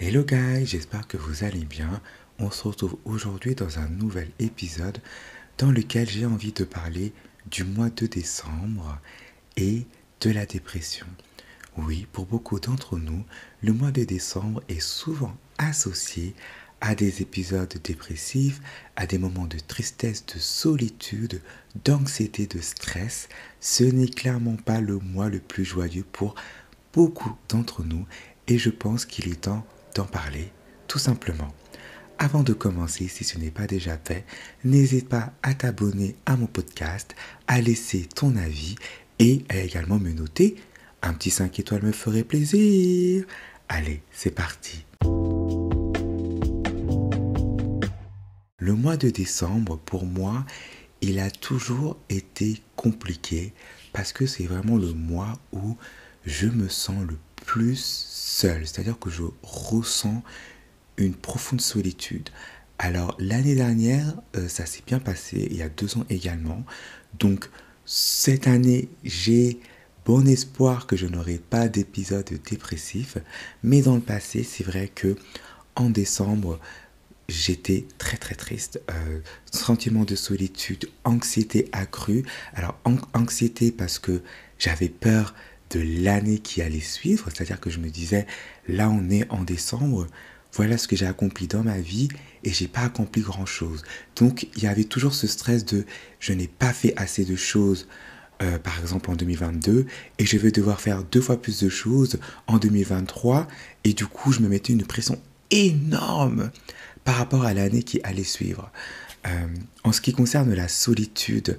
Hello guys, j'espère que vous allez bien. On se retrouve aujourd'hui dans un nouvel épisode dans lequel j'ai envie de parler du mois de décembre et de la dépression. Oui, pour beaucoup d'entre nous, le mois de décembre est souvent associé à des épisodes dépressifs, à des moments de tristesse, de solitude, d'anxiété, de stress. Ce n'est clairement pas le mois le plus joyeux pour beaucoup d'entre nous et je pense qu'il est temps parler, tout simplement. Avant de commencer, si ce n'est pas déjà fait, n'hésite pas à t'abonner à mon podcast, à laisser ton avis et à également me noter. Un petit 5 étoiles me ferait plaisir. Allez, c'est parti. Le mois de décembre, pour moi, il a toujours été compliqué parce que c'est vraiment le mois où je me sens le plus seul, c'est-à-dire que je ressens une profonde solitude. Alors l'année dernière, euh, ça s'est bien passé, il y a deux ans également. Donc cette année, j'ai bon espoir que je n'aurai pas d'épisodes dépressif. Mais dans le passé, c'est vrai que en décembre, j'étais très très triste. Euh, sentiment de solitude, anxiété accrue. Alors anxiété parce que j'avais peur de l'année qui allait suivre, c'est-à-dire que je me disais, là on est en décembre, voilà ce que j'ai accompli dans ma vie et j'ai pas accompli grand-chose. Donc il y avait toujours ce stress de je n'ai pas fait assez de choses, euh, par exemple en 2022, et je vais devoir faire deux fois plus de choses en 2023, et du coup je me mettais une pression énorme par rapport à l'année qui allait suivre. Euh, en ce qui concerne la solitude,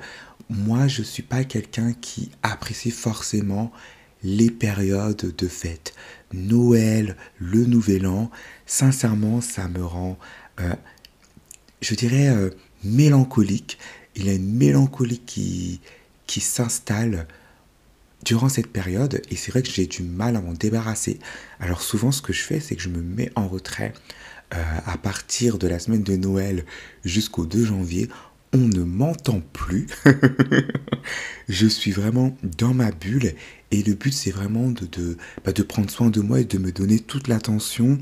moi je ne suis pas quelqu'un qui apprécie forcément les périodes de fête. Noël, le Nouvel An, sincèrement, ça me rend, euh, je dirais, euh, mélancolique. Il y a une mélancolie qui, s'installe durant cette période et c'est vrai que j'ai du mal à m'en débarrasser. Alors souvent ce que je fais c'est que je me mets en retrait euh, à partir de la semaine de Noël jusqu'au 2 janvier on ne m'entend plus. je suis vraiment dans ma bulle et le but c'est vraiment de, de, bah, de, prendre soin de moi et de me donner toute l'attention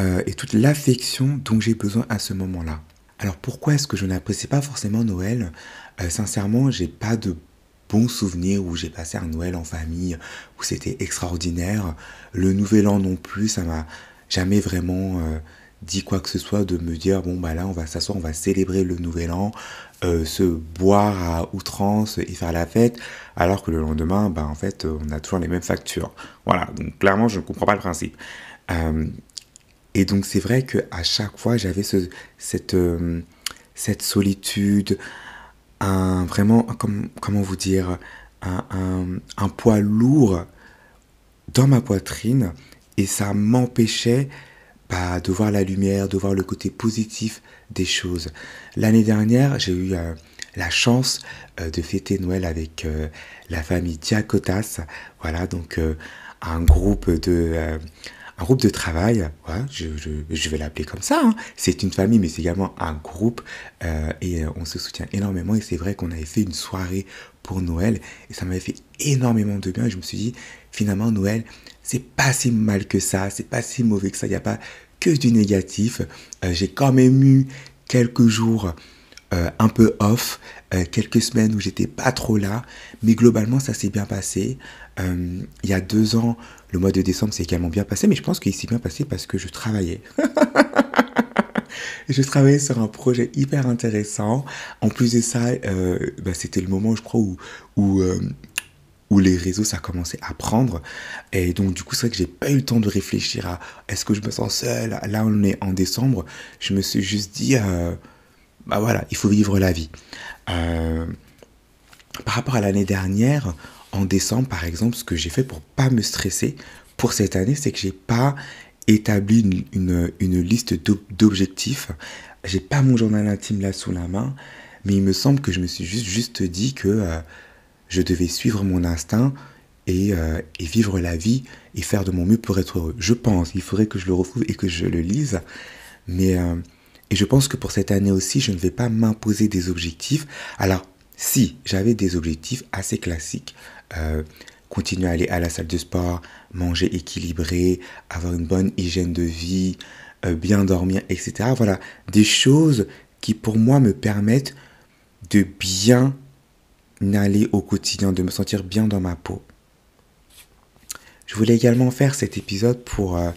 euh, et toute l'affection dont j'ai besoin à ce moment-là. Alors pourquoi est-ce que je n'apprécie pas forcément Noël Sincèrement, euh, Sincèrement, j'ai pas de bons souvenirs où j'ai passé un Noël en famille où c'était extraordinaire. Le Nouvel An non plus, ça m'a jamais vraiment euh, dit quoi que ce soit, de me dire bon bah là on va s'asseoir, on va célébrer le nouvel an, euh, se boire à outrance et faire la fête, alors que le lendemain bah en fait on a toujours les mêmes factures. Voilà, donc clairement je ne comprends pas le principe. Euh, et donc c'est vrai que à chaque fois j'avais ce, cette euh, cette solitude, un vraiment comme, comment vous dire, un poids lourd dans ma poitrine et ça m'empêchait bah, de voir la lumière, de voir le côté positif des choses. L'année dernière, j'ai eu euh, la chance euh, de fêter Noël avec euh, la famille Diakotas. Voilà, donc un groupe de un groupe de travail, je, vais l'appeler comme ça, hein. c'est une famille mais c'est également un groupe euh, et euh, on se soutient énormément et c'est vrai qu'on avait fait une soirée pour Noël et ça m'avait fait énormément de bien et je me suis dit finalement Noël c'est pas si mal que ça, c'est pas si mauvais que ça, il n'y a pas que du négatif, euh, j'ai quand même eu quelques jours euh, un peu off, euh, quelques semaines où j'étais pas trop là, mais globalement ça s'est bien passé. Euh, il y a deux ans, le mois de décembre s'est également bien passé, mais je pense qu'il s'est bien passé parce que je travaillais. je travaillais sur un projet hyper intéressant. En plus de ça, bah, c'était le moment, je crois, où, où où les réseaux, ça commençait à prendre. Et donc, du coup, c'est vrai que j'ai pas eu le temps de réfléchir à est-ce que je me sens seul. Là, on est en décembre. Je me suis juste dit, bah voilà, il faut vivre la vie. Euh, par rapport à l'année dernière, en décembre par exemple, ce que j'ai fait pour pas me stresser pour cette année, c'est que j'ai pas établi une, liste d'objectifs. J'ai pas mon journal intime là sous la main, mais il me semble que je me suis juste, juste dit que euh, je devais suivre mon instinct et, euh, et, vivre la vie et faire de mon mieux pour être heureux. Je pense, il faudrait que je le retrouve et que je le lise, mais et je pense que pour cette année aussi, je ne vais pas m'imposer des objectifs. Alors, si j'avais des objectifs assez classiques, euh, continuer à aller à la salle de sport, manger équilibré, avoir une bonne hygiène de vie, euh, bien dormir, etc. Voilà, des choses qui pour moi me permettent de bien aller au quotidien, de me sentir bien dans ma peau. Je voulais également faire cet épisode pour euh,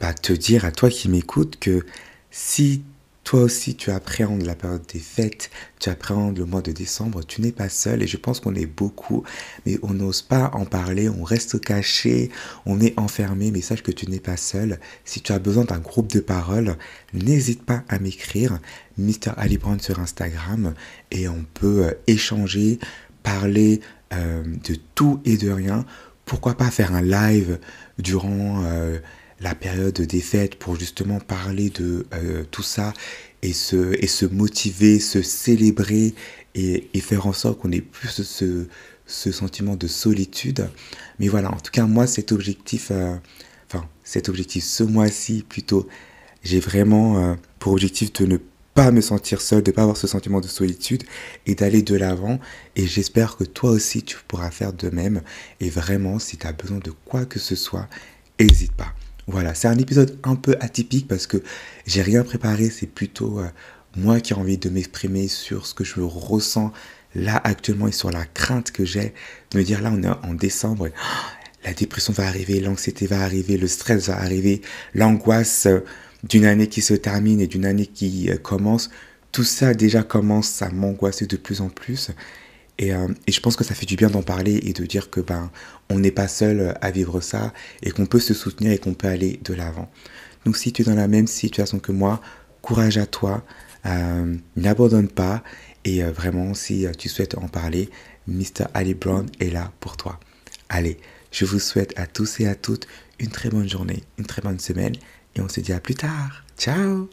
bah, te dire à toi qui m'écoutes que si toi aussi, tu appréhendes la période des fêtes, tu appréhendes le mois de décembre, tu n'es pas seul et je pense qu'on est beaucoup, mais on n'ose pas en parler, on reste caché, on est enfermé, mais sache que tu n'es pas seul. Si tu as besoin d'un groupe de parole, n'hésite pas à m'écrire, Mr. Alibrand sur Instagram, et on peut euh, échanger, parler euh, de tout et de rien. Pourquoi pas faire un live durant... Euh, la période des fêtes pour justement parler de euh, tout ça et se, et se motiver, se célébrer et, faire en sorte qu'on ait plus ce, ce, sentiment de solitude. Mais voilà, en tout cas, moi, cet objectif, euh, enfin, cet objectif, ce mois-ci plutôt, j'ai vraiment euh, pour objectif de ne pas me sentir seul, de ne pas avoir ce sentiment de solitude et d'aller de l'avant. Et j'espère que toi aussi, tu pourras faire de même. Et vraiment, si tu as besoin de quoi que ce soit, n'hésite pas. Voilà, c'est un épisode un peu atypique parce que j'ai rien préparé, c'est plutôt euh, moi qui ai envie de m'exprimer sur ce que je ressens là actuellement et sur la crainte que j'ai de me dire là on est en décembre, oh, la dépression va arriver, l'anxiété va arriver, le stress va arriver, l'angoisse euh, d'une année qui se termine et d'une année qui euh, commence, tout ça déjà commence à m'angoisser de plus en plus euh, et, je pense que ça fait du bien d'en parler et de dire que ben on n'est pas seul euh, à vivre ça et qu'on peut se soutenir et qu'on peut aller de l'avant. Donc si tu es dans la même situation que moi, courage à toi, euh, n'abandonne pas et vraiment si tu souhaites en parler, Mr. Ali Brown est là pour toi. Allez, je vous souhaite à tous et à toutes une très bonne journée, une très bonne semaine et on se dit à plus tard. Ciao